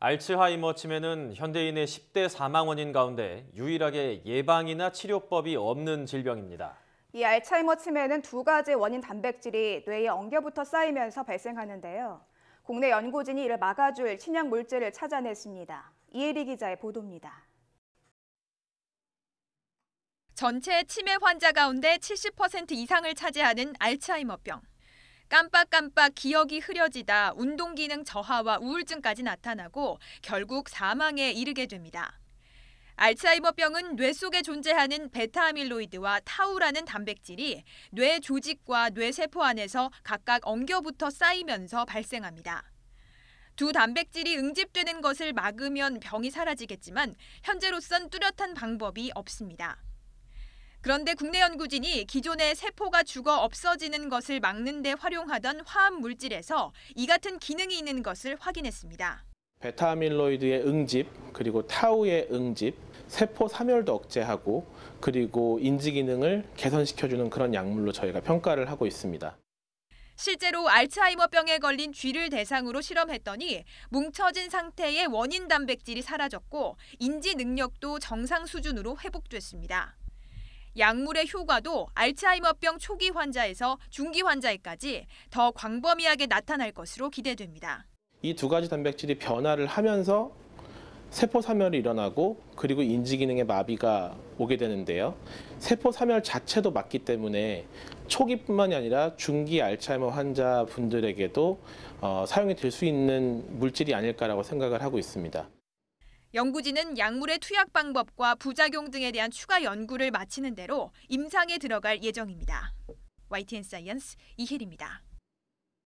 알츠하이머 치매는 현대인의 10대 사망 원인 가운데 유일하게 예방이나 치료법이 없는 질병입니다. 이 알츠하이머 치매는 두 가지 원인 단백질이 뇌의 엉겨부터 쌓이면서 발생하는데요. 국내 연구진이 이를 막아줄 친약 물질을 찾아냈습니다. 이혜리 기자의 보도입니다. 전체 치매 환자 가운데 70% 이상을 차지하는 알츠하이머병. 깜빡깜빡 기억이 흐려지다 운동 기능 저하와 우울증까지 나타나고 결국 사망에 이르게 됩니다. 알츠하이머병은 뇌 속에 존재하는 베타아밀로이드와 타우라는 단백질이 뇌 조직과 뇌 세포 안에서 각각 엉겨붙어 쌓이면서 발생합니다. 두 단백질이 응집되는 것을 막으면 병이 사라지겠지만 현재로선 뚜렷한 방법이 없습니다. 그런데 국내 연구진이 기존의 세포가 죽어 없어지는 것을 막는 데 활용하던 화합 물질에서 이 같은 기능이 있는 것을 확인했습니다. 베타 아밀로이드의 응집, 그리고 타우의 응집, 세포 사멸도 억제하고 그리고 인지 기능을 개선시켜주는 그런 약물로 저희가 평가를 하고 있습니다. 실제로 알츠하이머병에 걸린 쥐를 대상으로 실험했더니 뭉쳐진 상태의 원인 단백질이 사라졌고 인지 능력도 정상 수준으로 회복됐습니다. 약물의 효과도 알츠하이머병 초기 환자에서 중기 환자에까지 더 광범위하게 나타날 것으로 기대됩니다. 이 두 가지 단백질이 변화를 하면서 세포 사멸이 일어나고 그리고 인지 기능의 마비가 오게 되는데요. 세포 사멸 자체도 맞기 때문에 초기뿐만이 아니라 중기 알츠하이머 환자분들에게도 어, 사용이 될 수 있는 물질이 아닐까라고 생각을 하고 있습니다. 연구진은 약물의 투약 방법과 부작용 등에 대한 추가 연구를 마치는 대로 임상에 들어갈 예정입니다. YTN 사이언스 이혜리입니다.